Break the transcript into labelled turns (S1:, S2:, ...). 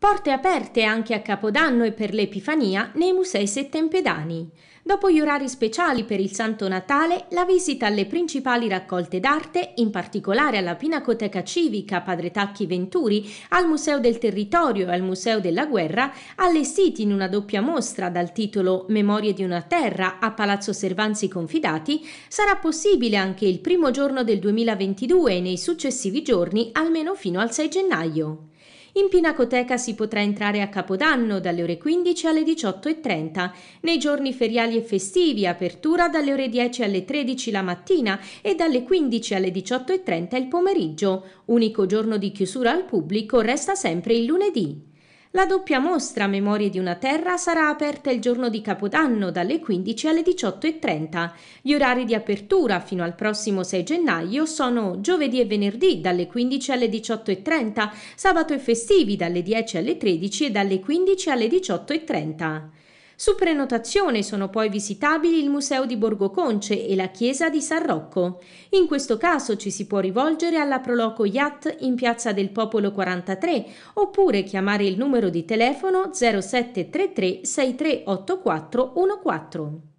S1: Porte aperte anche a Capodanno e per l'Epifania nei musei settempedani. Dopo gli orari speciali per il Santo Natale, la visita alle principali raccolte d'arte, in particolare alla Pinacoteca Civica Padre Tacchi Venturi, al Museo del Territorio e al Museo della Guerra, allestiti in una doppia mostra dal titolo Memorie di una terra a Palazzo Servanzi Confidati, sarà possibile anche il primo giorno del 2022 e nei successivi giorni almeno fino al 6 gennaio. In Pinacoteca si potrà entrare a Capodanno dalle ore 15 alle 18.30, nei giorni feriali e festivi apertura dalle ore 10 alle 13 la mattina e dalle 15 alle 18.30 il pomeriggio. Unico giorno di chiusura al pubblico resta sempre il lunedì. La doppia mostra Memorie di una Terra sarà aperta il giorno di Capodanno dalle 15 alle 18.30. Gli orari di apertura fino al prossimo 6 gennaio sono giovedì e venerdì dalle 15 alle 18.30, sabato e festivi dalle 10 alle 13 e dalle 15 alle 18.30. Su prenotazione sono poi visitabili il Museo di Borgo Conce e la Chiesa di San Rocco. In questo caso ci si può rivolgere alla Proloco Yacht in Piazza del Popolo 43 oppure chiamare il numero di telefono 0733 6384 14.